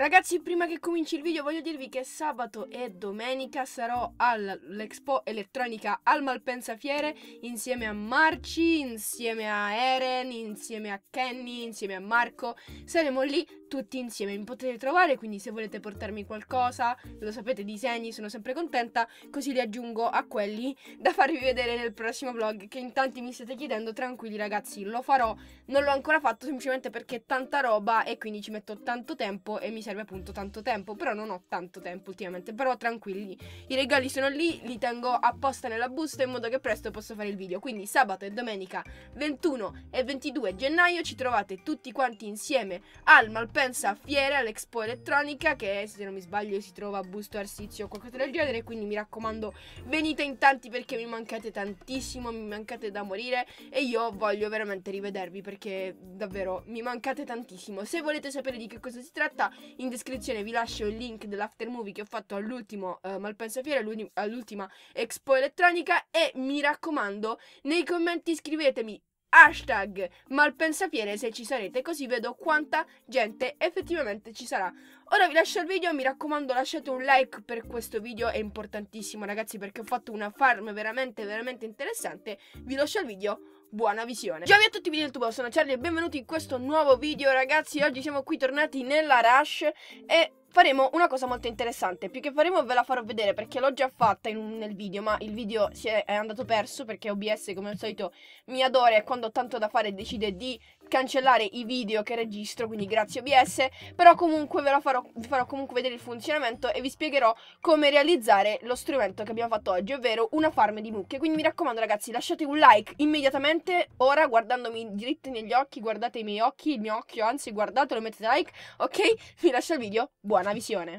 Ragazzi, prima che cominci il video voglio dirvi che sabato e domenica sarò all'Expo Elettronica al Malpensa Fiere insieme a Marci, insieme a Eren, insieme a Kenny, insieme a Marco. Saremo lì tutti insieme mi potete trovare, quindi se volete portarmi qualcosa, lo sapete, disegni, sono sempre contenta, così li aggiungo a quelli da farvi vedere nel prossimo vlog che in tanti mi state chiedendo, tranquilli ragazzi, lo farò, non l'ho ancora fatto semplicemente perché è tanta roba e quindi ci metto tanto tempo e mi serve appunto tanto tempo, però non ho tanto tempo ultimamente, però tranquilli, i regali sono lì, li tengo apposta nella busta in modo che presto posso fare il video, quindi sabato e domenica 21 e 22 gennaio ci trovate tutti quanti insieme al Malpensa pensa a fiere, all'Expo Elettronica che se non mi sbaglio si trova a Busto Arsizio o qualcosa del genere, quindi mi raccomando venite in tanti perché mi mancate tantissimo, mi mancate da morire e io voglio veramente rivedervi perché davvero mi mancate tantissimo. Se volete sapere di che cosa si tratta, in descrizione vi lascio il link dell'after movie che ho fatto all'ultimo eh, Malpensa Fiere, all'ultima Expo Elettronica e mi raccomando nei commenti scrivetemi Hashtag malpensafiere se ci sarete così vedo quanta gente effettivamente ci sarà Ora vi lascio il video, mi raccomando lasciate un like per questo video, è importantissimo ragazzi perché ho fatto una farm veramente veramente interessante Vi lascio il video, buona visione Ciao a tutti video del tubo, sono Charlie e benvenuti in questo nuovo video ragazzi Oggi siamo qui tornati nella Rush e faremo una cosa molto interessante. Più che faremo ve la farò vedere perché l'ho già fatta un, nel video, ma il video è, è, andato perso perché OBS come al solito mi adora e quando ho tanto da fare decide di cancellare i video che registro, quindi grazie OBS, però comunque ve lo farò, vi farò comunque vedere il funzionamento e vi spiegherò come realizzare lo strumento che abbiamo fatto oggi, ovvero una farm di mucche. Quindi mi raccomando ragazzi, lasciate un like immediatamente, ora guardandomi dritti negli occhi, guardate i miei occhi, il mio occhio, anzi guardatelo, mettete like, ok? Vi lascio il video, buona visione!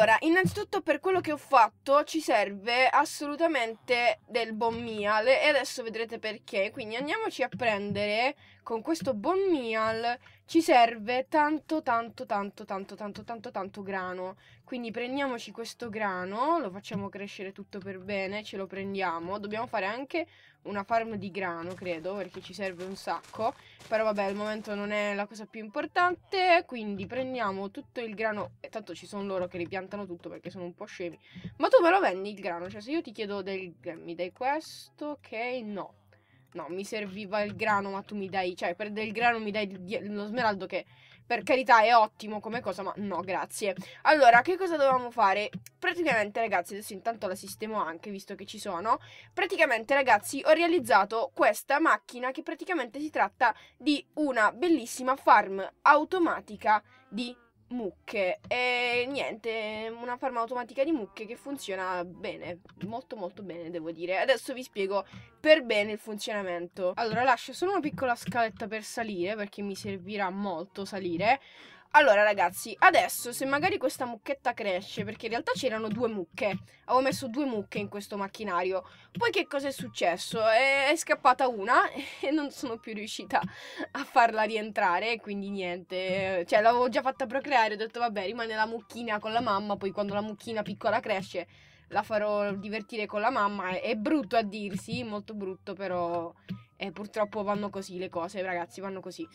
Allora, innanzitutto per quello che ho fatto ci serve assolutamente del bon meal e adesso vedrete perché. Quindi andiamoci a prendere con questo bon meal ci serve tanto, tanto, tanto, tanto, tanto, tanto, tanto grano. Quindi prendiamoci questo grano, lo facciamo crescere tutto per bene, ce lo prendiamo. Dobbiamo fare anche una farm di grano, credo, perché ci serve un sacco. Però vabbè, al momento non è la cosa più importante, quindi prendiamo tutto il grano. E tanto ci sono loro che ripiantano tutto perché sono un po' scemi. Ma tu me lo vendi il grano? Cioè, se io ti chiedo del... mi dai questo? Ok, no. No, mi serviva il grano, ma tu mi dai. Cioè, per del grano mi dai lo smeraldo che per carità è ottimo come cosa, ma no, grazie. Allora, che cosa dovevamo fare? Praticamente, ragazzi, adesso intanto la sistemo anche, visto che ci sono. Praticamente, ragazzi, ho realizzato questa macchina che praticamente si tratta di una bellissima farm automatica di mucche e niente, una farma automatica di mucche che funziona bene, molto molto bene devo dire. Adesso vi spiego per bene il funzionamento. Allora lascio solo una piccola scaletta per salire perché mi servirà molto salire. Allora ragazzi, adesso se magari questa mucchetta cresce, perché in realtà c'erano due mucche, avevo messo due mucche in questo macchinario, poi che cosa è successo? È, scappata una e non sono più riuscita a farla rientrare, quindi niente, cioè l'avevo già fatta procreare, ho detto vabbè rimane la mucchina con la mamma, poi quando la mucchina piccola cresce la farò divertire con la mamma, è brutto a dirsi, molto brutto però eh, purtroppo vanno così le cose, ragazzi, vanno così.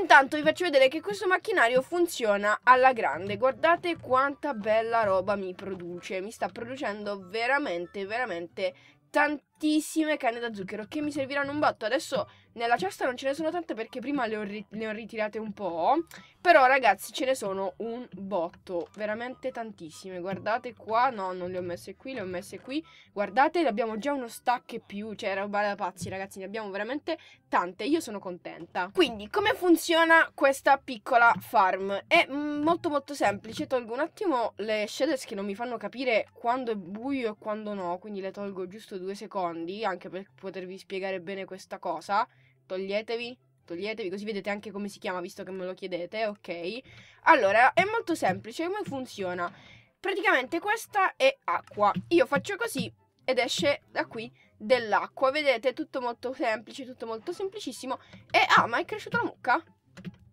Intanto vi faccio vedere che questo macchinario funziona alla grande. Guardate quanta bella roba mi produce. Mi sta producendo veramente, veramente tantissimo tantissime canne da zucchero che mi serviranno un botto. Adesso nella cesta non ce ne sono tante perché prima le ho, ri- le ho ritirate un po'. Però ragazzi ce ne sono un botto, veramente tantissime. Guardate qua, no non le ho messe qui, le ho messe qui. Guardate, abbiamo già uno stack e più, cioè roba da pazzi ragazzi, ne abbiamo veramente tante. Io sono contenta. Quindi come funziona questa piccola farm? È mm, molto molto semplice, tolgo un attimo le shaders che non mi fanno capire quando è buio e quando no, quindi le tolgo giusto due secondi secondi, anche per potervi spiegare bene questa cosa, toglietevi, toglietevi, così vedete anche come si chiama, visto che me lo chiedete, ok? Allora, è molto semplice, come funziona? Praticamente questa è acqua, io faccio così ed esce da qui dell'acqua, vedete? Tutto molto semplice, tutto molto semplicissimo. E, ah, ma è cresciuta la mucca?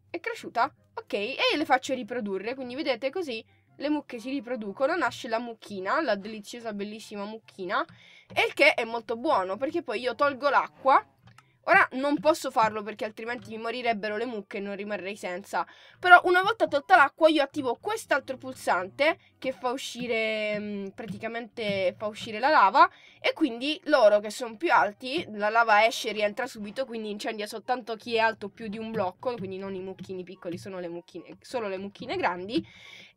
È cresciuta? Ok, e io le faccio riprodurre, quindi vedete così le mucche si riproducono, nasce la mucchina, la deliziosa bellissima mucchina, e il che è molto buono perché poi io tolgo l'acqua. Ora non posso farlo perché altrimenti mi morirebbero le mucche e non rimarrei senza. Però una volta tolta l'acqua io attivo quest'altro pulsante che fa uscire mm, praticamente fa uscire la lava e quindi loro che sono più alti la lava esce e rientra subito, quindi incendia soltanto chi è alto più di un blocco, quindi non i mucchini piccoli, sono le mucchine, solo le mucchine grandi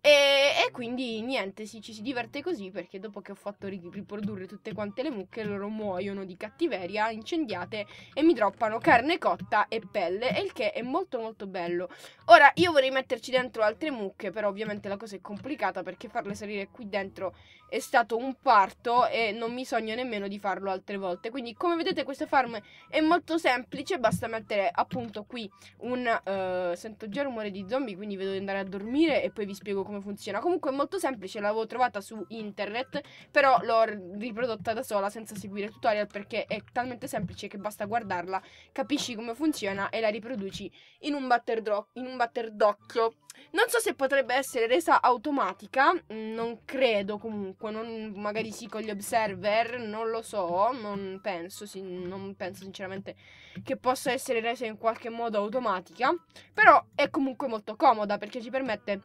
e, e, quindi niente, sì, ci si diverte così perché dopo che ho fatto riprodurre tutte quante le mucche, loro muoiono di cattiveria, incendiate e mi droppano carne cotta e pelle, il che è molto molto bello. Ora io vorrei metterci dentro altre mucche, però ovviamente la cosa è complicata perché farle salire qui dentro è stato un parto e non mi sogno nemmeno di farlo altre volte. Quindi come vedete questa farm è molto semplice, basta mettere appunto qui un... Uh, sento già rumore di zombie, quindi vedo di andare a dormire e poi vi spiego come funziona. Comunque è molto semplice, l'avevo trovata su internet, però l'ho riprodotta da sola senza seguire tutorial perché è talmente semplice che basta guardarla, capisci come funziona e la riproduci in un batter, dro- in un batter d'occhio. Non so se potrebbe essere resa automatica, mm, non credo comunque, non, magari sì con gli observer, non lo so, non penso, sì, non penso sinceramente che possa essere resa in qualche modo automatica, però è comunque molto comoda perché ci permette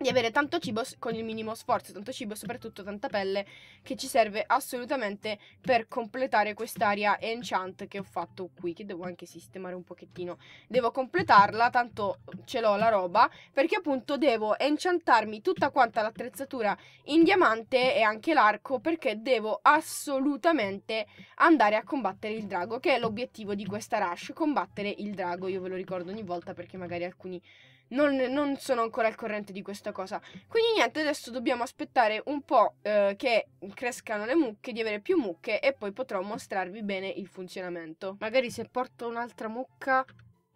di avere tanto cibo con il minimo sforzo, tanto cibo e soprattutto tanta pelle che ci serve assolutamente per completare quest'area enchant che ho fatto qui, che devo anche sistemare un pochettino. Devo completarla, tanto ce l'ho la roba, perché appunto devo enchantarmi tutta quanta l'attrezzatura in diamante e anche l'arco perché devo assolutamente andare a combattere il drago, che è l'obiettivo di questa rush, combattere il drago, io ve lo ricordo ogni volta perché magari alcuni non, non, sono ancora al corrente di questa cosa. Quindi niente, adesso dobbiamo aspettare un po' eh, che crescano le mucche, di avere più mucche e poi potrò mostrarvi bene il funzionamento. Magari se porto un'altra mucca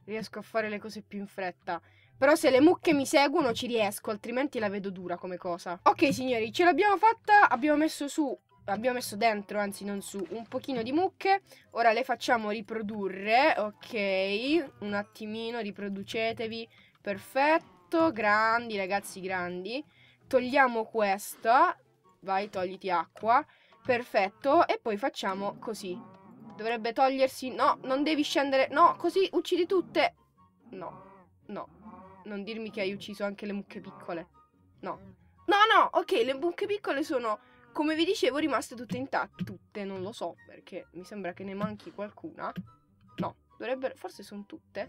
riesco a fare le cose più in fretta. Però se le mucche mi seguono ci riesco, altrimenti la vedo dura come cosa. Ok signori, ce l'abbiamo fatta, abbiamo messo su abbiamo messo dentro, anzi non su, un pochino di mucche. Ora le facciamo riprodurre, ok? Un attimino, riproducetevi. Perfetto, grandi ragazzi, grandi. Togliamo questa. Vai, togliti acqua. Perfetto, e poi facciamo così. Dovrebbe togliersi... No, non devi scendere... No, così uccidi tutte. No, no. Non dirmi che hai ucciso anche le mucche piccole. No. No, no, ok, le mucche piccole sono, come vi dicevo, rimaste tutte intatte. Tutte, non lo so, perché mi sembra che ne manchi qualcuna. No, dovrebbero... Forse sono tutte.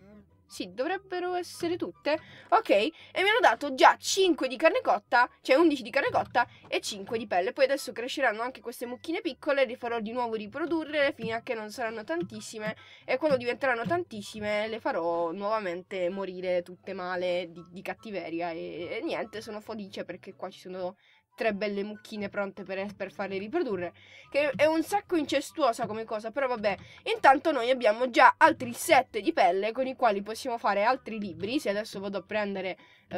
Sì, dovrebbero essere tutte. Ok, e mi hanno dato già 5 di carne cotta, cioè 11 di carne cotta e 5 di pelle. Poi adesso cresceranno anche queste mucchine piccole, le farò di nuovo riprodurre fino a che non saranno tantissime. E quando diventeranno tantissime le farò nuovamente morire tutte male di, di cattiveria. E, e niente, sono felice perché qua ci sono tre belle mucchine pronte per, per farle riprodurre, che è un sacco incestuosa come cosa, però vabbè, intanto noi abbiamo già altri set di pelle con i quali possiamo fare altri libri, se adesso vado a prendere uh,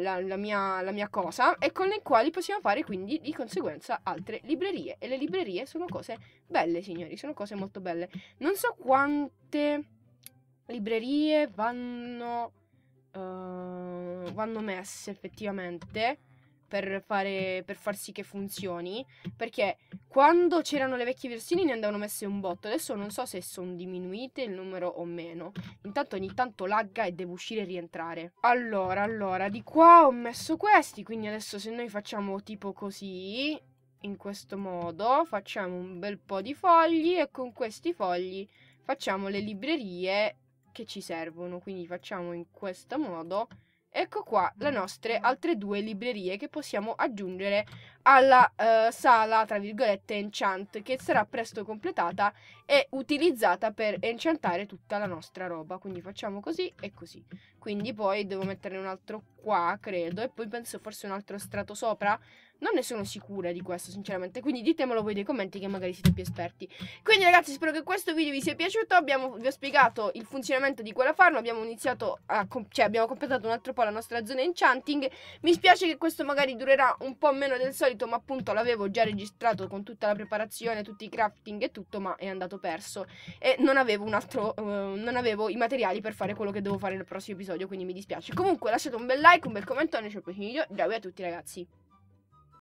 la, la, mia, la mia cosa, e con i quali possiamo fare quindi di conseguenza altre librerie, e le librerie sono cose belle, signori, sono cose molto belle. Non so quante librerie vanno... Uh, vanno messe effettivamente per, fare, per far sì che funzioni, perché quando c'erano le vecchie versioni ne andavano messe un botto, adesso non so se sono diminuite il numero o meno, intanto ogni tanto lagga e devo uscire e rientrare. Allora, allora, di qua ho messo questi, quindi adesso se noi facciamo tipo così, in questo modo, facciamo un bel po' di fogli e con questi fogli facciamo le librerie che ci servono, quindi facciamo in questo modo Ecco qua le mm. nostre altre due librerie che possiamo aggiungere alla eh, sala, tra virgolette, enchant, che sarà presto completata e utilizzata per enchantare tutta la nostra roba. Quindi facciamo così e così. Quindi poi devo metterne un altro qua, credo, e poi penso forse un altro strato sopra, non ne sono sicura di questo, sinceramente. Quindi ditemelo voi nei commenti che magari siete più esperti. Quindi, ragazzi, spero che questo video vi sia piaciuto. Abbiamo, vi ho spiegato il funzionamento di quella farm. Abbiamo iniziato a. cioè, abbiamo completato un altro po' la nostra zona enchanting. Mi spiace che questo magari durerà un po' meno del solito, ma appunto l'avevo già registrato con tutta la preparazione, tutti i crafting e tutto, ma è andato perso. E non avevo un altro. Uh, non avevo i materiali per fare quello che devo fare nel prossimo episodio. Quindi mi dispiace. Comunque, lasciate un bel like, un bel commentone. Ci ho ciao a tutti, ragazzi.